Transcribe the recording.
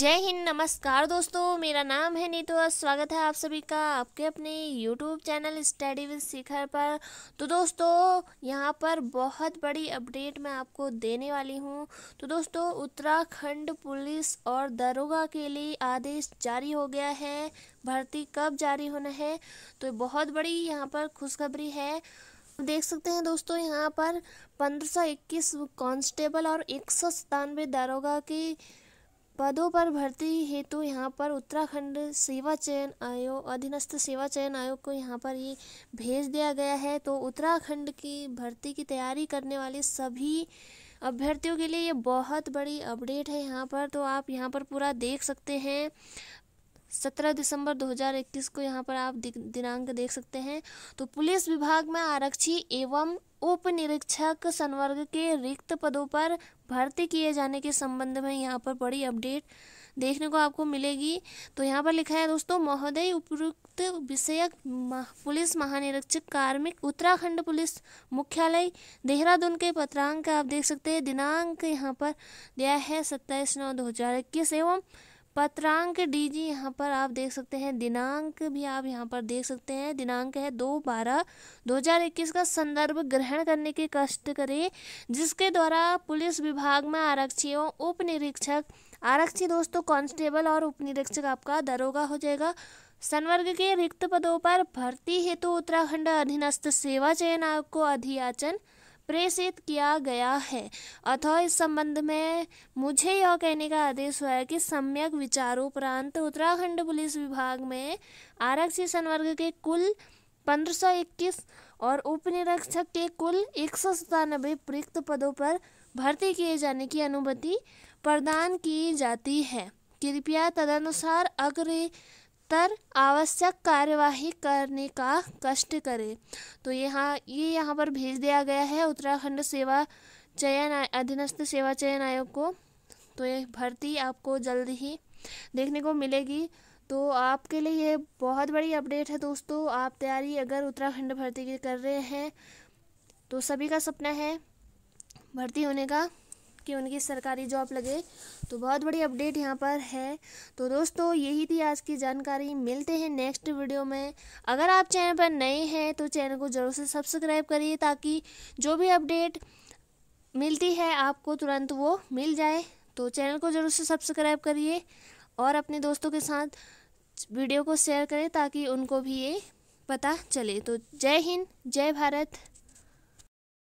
जय हिंद नमस्कार दोस्तों मेरा नाम है नीतू और स्वागत है आप सभी का आपके अपने YouTube channel study with Shikhar पर तो दोस्तों यहाँ पर बहुत बड़ी अपडेट मैं आपको देने वाली हूँ तो दोस्तों उत्तराखंड पुलिस और दरोगा के लिए आदेश जारी हो गया है भर्ती कब जारी होना है तो बहुत बड़ी यहाँ पर खुशखबरी है देख सकते हैं दोस्तों यहाँ पर पंद्रह सौ इक्कीस कांस्टेबल और एक सौ सतानवे दरोगा की पदों पर भर्ती हेतु यहाँ पर उत्तराखंड सेवा चयन आयोग अधीनस्थ सेवा चयन आयोग को यहाँ पर ये भेज दिया गया है तो उत्तराखंड की भर्ती की तैयारी करने वाले सभी अभ्यर्थियों के लिए ये बहुत बड़ी अपडेट है यहाँ पर तो आप यहाँ पर पूरा देख सकते हैं सत्रह दिसंबर 2021 को यहाँ पर आप दिनांक देख सकते हैं तो पुलिस विभाग में आरक्षी एवं उप निरीक्षक संवर्ग के रिक्त पदों पर भर्ती किए जाने के संबंध में यहाँ पर बड़ी अपडेट देखने को आपको मिलेगी तो यहाँ पर लिखा है दोस्तों महोदय उपयुक्त विषयक पुलिस महानिरीक्षक कार्मिक उत्तराखंड पुलिस मुख्यालय देहरादून के पत्रांक आप देख सकते हैं दिनांक यहाँ पर दिया है सत्ताईस नौ दो हजार इक्कीस एवं पत्रांक डी जी यहाँ पर आप देख सकते हैं दिनांक भी आप यहाँ पर देख सकते हैं दिनांक है दो बारह दो हजार इक्कीस का संदर्भ ग्रहण करने की कष्ट करें जिसके द्वारा पुलिस विभाग में आरक्षी एवं उप निरीक्षक आरक्षी दोस्तों कांस्टेबल और उप निरीक्षक आपका दरोगा हो जाएगा संवर्ग के रिक्त पदों पर भर्ती हेतु तो उत्तराखंड अधीनस्थ सेवा चयन आयोग को अधियाचन प्रेषित किया गया है अतः इस संबंध में मुझे यह कहने का आदेश हुआ है कि सम्यक विचारोपरांत उत्तराखंड पुलिस विभाग में आरक्षी संवर्ग के कुल 1521 और उप निरीक्षक के कुल एक रिक्त पदों पर भर्ती किए जाने की अनुमति प्रदान की जाती है कृपया तदनुसार अग्र बेहतर आवश्यक कार्यवाही करने का कष्ट करे तो यहाँ ये यह यहाँ पर भेज दिया गया है उत्तराखंड सेवा चयन अधीनस्थ सेवा चयन आयोग को तो ये भर्ती आपको जल्द ही देखने को मिलेगी तो आपके लिए ये बहुत बड़ी अपडेट है दोस्तों आप तैयारी अगर उत्तराखंड भर्ती की कर रहे हैं तो सभी का सपना है भर्ती होने का कि उनकी सरकारी जॉब लगे तो बहुत बड़ी अपडेट यहाँ पर है तो दोस्तों यही थी आज की जानकारी मिलते हैं नेक्स्ट वीडियो में अगर आप चैनल पर नए हैं तो चैनल को ज़रूर से सब्सक्राइब करिए ताकि जो भी अपडेट मिलती है आपको तुरंत वो मिल जाए तो चैनल को ज़रूर से सब्सक्राइब करिए और अपने दोस्तों के साथ वीडियो को शेयर करें ताकि उनको भी ये पता चले तो जय हिंद जय भारत